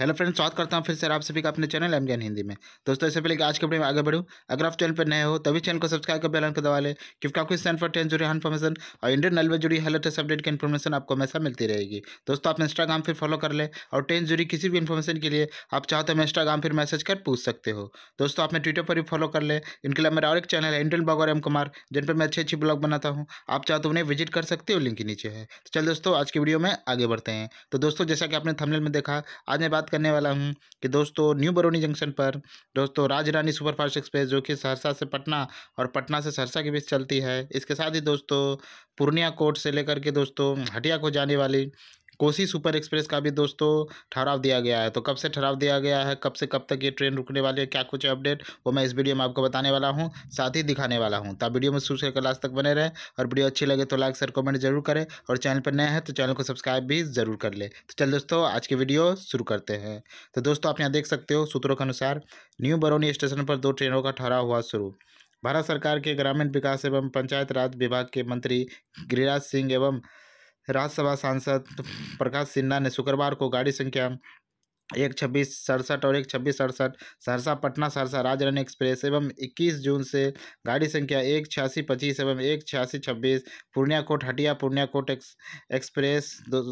hello friends स्वागत करता हूं फिर से आप सभी का अपने चैनल एम ज्ञान हिंदी में दोस्तों इससे पहले कि आज के वीडियो में आगे बढ़ूँ अगर आप चैनल पर नए हो तभी चैनल को सब्सक्राइब कर आइकन को दबा लें क्योंकि आपको स्टैंड फॉर ट्रेन जुड़ी इन्फॉर्मेशन और इंडियन रेलवे जुड़ी हर लेटेस्ट अपडेट की इन्फॉर्मेशन आपको हमेशा मिलती रहेगी दोस्तों आप इंस्टाग्राम फिर फॉलो कर लें और ट्रेन जुड़ी किसी भी इन्फॉर्मेशन के लिए आप चाहते हैं इंस्टाग्राम फिर मैसेज कर पूछ सकते हो दोस्तों आपने ट्विटर पर भी फॉलो कर लें इनके लिए मेरा और एक चैनल है इंडियन ब्लॉगर एम कुमार जिन पर मैं अच्छी अच्छी ब्लॉग बनाता हूँ आप चाहते तो उन्हें विजिट कर सकते हो लिंक के नीचे है तो चल दोस्तों आज की वीडियो में आगे बढ़ते हैं तो दोस्तों जैसा कि आपने थमनल में देखा आज मैं बात करने वाला हूँ कि दोस्तों न्यू बरौनी जंक्शन पर दोस्तों राजरानी सुपरफास्ट एक्सप्रेस जो कि सहरसा से पटना और पटना से सहरसा के बीच चलती है इसके साथ ही दोस्तों पूर्णिया कोर्ट से लेकर के दोस्तों हटिया को जाने वाली कोसी सुपर एक्सप्रेस का भी दोस्तों ठहराव दिया गया है तो कब से ठहराव दिया गया है कब से कब तक ये ट्रेन रुकने वाली है क्या कुछ अपडेट वो मैं इस वीडियो में आपको बताने वाला हूँ साथ ही दिखाने वाला हूँ तब तो वीडियो में सूच क्लास लास्ट तक बने रहें और वीडियो अच्छी लगे तो लाइक सर कमेंट जरूर करें और चैनल पर नए हैं तो चैनल को सब्सक्राइब भी जरूर कर ले तो चल दोस्तों आज की वीडियो शुरू करते हैं तो दोस्तों आप यहाँ देख सकते हो सूत्रों के अनुसार न्यू बरौनी स्टेशन पर दो ट्रेनों का ठहराव हुआ शुरू भारत सरकार के ग्रामीण विकास एवं पंचायत राज विभाग के मंत्री गिरिराज सिंह एवं राज्यसभा सांसद प्रकाश सिन्हा ने शुक्रवार को गाड़ी संख्या एक छब्बीस सड़सठ और एक छब्बीस सड़सठ सहरसा पटना सहरसा राजरानी एक्सप्रेस एवं इक्कीस जून से गाड़ी संख्या एक छियासी पच्चीस एवं एक छियासी छब्बीस पूर्णिया कोट हटिया पूर्णिया कोट एक्स, एक्सप्रेस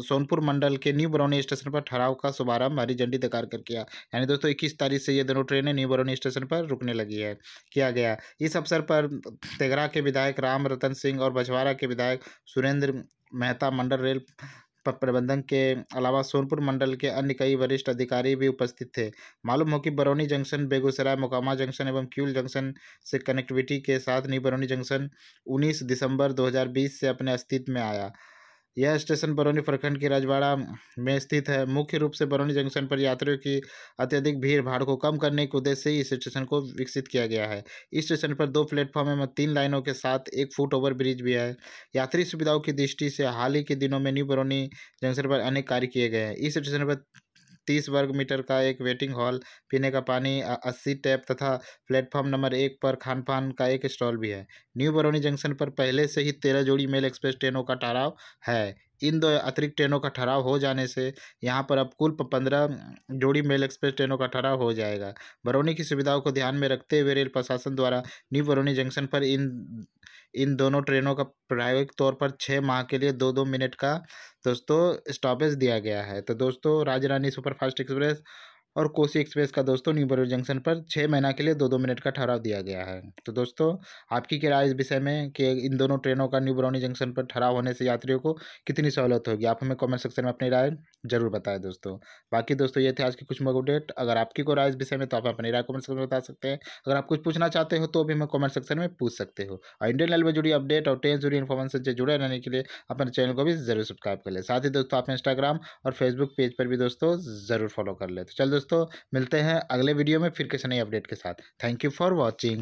सोनपुर मंडल के न्यू बरौनी स्टेशन पर ठहराव का शुभारंभ हरी झंडी दिखा कर किया यानी दोस्तों इक्कीस तारीख से ये दोनों ट्रेनें न्यू बरौनी स्टेशन पर रुकने लगी है किया गया इस अवसर पर तेगरा के विधायक राम रतन सिंह और बछवारा के विधायक सुरेंद्र मेहता मंडल रेल प्रबंधन के अलावा सोनपुर मंडल के अन्य कई वरिष्ठ अधिकारी भी उपस्थित थे मालूम हो कि बरौनी जंक्शन बेगूसराय मोकामा जंक्शन एवं क्यूल जंक्शन से कनेक्टिविटी के साथ नई बरौनी जंक्शन 19 दिसंबर 2020 से अपने अस्तित्व में आया यह स्टेशन बरौनी प्रखंड के राजवाड़ा में स्थित है मुख्य रूप से बरौनी जंक्शन पर यात्रियों की अत्यधिक भीड़ भाड़ को कम करने के उद्देश्य से इस स्टेशन को विकसित किया गया है इस स्टेशन पर दो प्लेटफॉर्म एवं तीन लाइनों के साथ एक फुट ओवर ब्रिज भी है यात्री सुविधाओं की दृष्टि से हाल ही के दिनों में न्यू बरौनी जंक्शन पर अनेक कार्य किए गए हैं इस स्टेशन पर तीस वर्ग मीटर का एक वेटिंग हॉल पीने का पानी अस्सी टैप तथा प्लेटफॉर्म नंबर एक पर खान पान का एक स्टॉल भी है न्यू बरौनी जंक्शन पर पहले से ही तेरह जोड़ी मेल एक्सप्रेस ट्रेनों का ठहराव है इन दो अतिरिक्त ट्रेनों का ठहराव हो जाने से यहाँ पर अब कुल पंद्रह जोड़ी मेल एक्सप्रेस ट्रेनों का ठहराव हो जाएगा बरौनी की सुविधाओं को ध्यान में रखते हुए रेल प्रशासन द्वारा न्यू बरौनी जंक्शन पर इन इन दोनों ट्रेनों का प्रायोगिक तौर पर छः माह के लिए दो दो मिनट का दोस्तों स्टॉपेज दिया गया है तो दोस्तों राजरानी सुपरफास्ट एक्सप्रेस और कोसी एक्सप्रेस का दोस्तों न्यू बरेली जंक्शन पर छः महीना के लिए दो दो मिनट का ठहराव दिया गया है तो दोस्तों आपकी क्या राय इस विषय में कि इन दोनों ट्रेनों का न्यू बरौनी जंक्शन पर ठहराव होने से यात्रियों को कितनी सहूलत होगी आप हमें कमेंट सेक्शन में अपनी राय जरूर बताएं दोस्तों बाकी दोस्तों ये थे आज के कुछ मग अपडेट अगर आपकी को राय इस विषय में तो आप अपनी राय कमेंट सेक्शन में बता सकते हैं अगर आप कुछ पूछना चाहते हो तो भी हमें कमेंट सेक्शन में पूछ सकते हो और इंडियन रेलवे जुड़ी अपडेट और ट्रेन जुड़ी इन्फॉर्मेशन से जुड़े रहने के लिए अपने चैनल को भी जरूर सब्सक्राइब कर ले साथ ही दोस्तों आप इंस्टाग्राम और फेसबुक पेज पर भी दोस्तों जरूर फॉलो कर ले तो चल दोस्तों दोस्तों मिलते हैं अगले वीडियो में फिर किसी नई अपडेट के साथ थैंक यू फॉर वॉचिंग